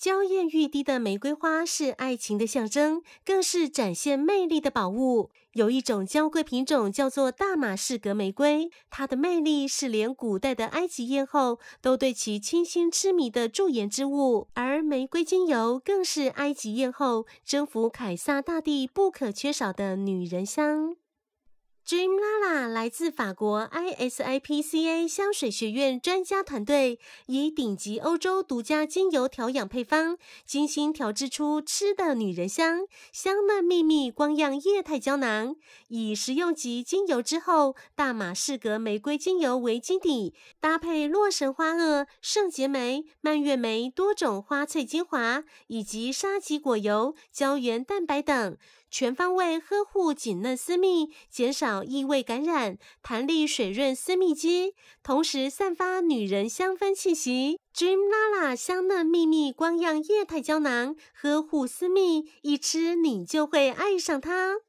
娇艳欲滴的玫瑰花是爱情的象征，更是展现魅力的宝物。有一种娇贵品种叫做大马士革玫瑰，它的魅力是连古代的埃及艳后都对其倾心痴迷的驻颜之物。而玫瑰精油更是埃及艳后征服凯撒大帝不可缺少的女人香。Dream Lala。来自法国 ISIPCA 香水学院专家团队，以顶级欧洲独家精油调养配方，精心调制出吃的女人香香嫩秘密光漾液态胶囊。以食用级精油之后，大马士革玫瑰精油为基底，搭配洛神花萼、圣洁梅、蔓越莓多种花萃精华，以及沙棘果油、胶原蛋白等，全方位呵护紧嫩私密，减少异味感染。弹力水润私密肌，同时散发女人香氛气息。Dream Lala 香嫩秘密光漾液态胶囊，呵护私密，一吃你就会爱上它。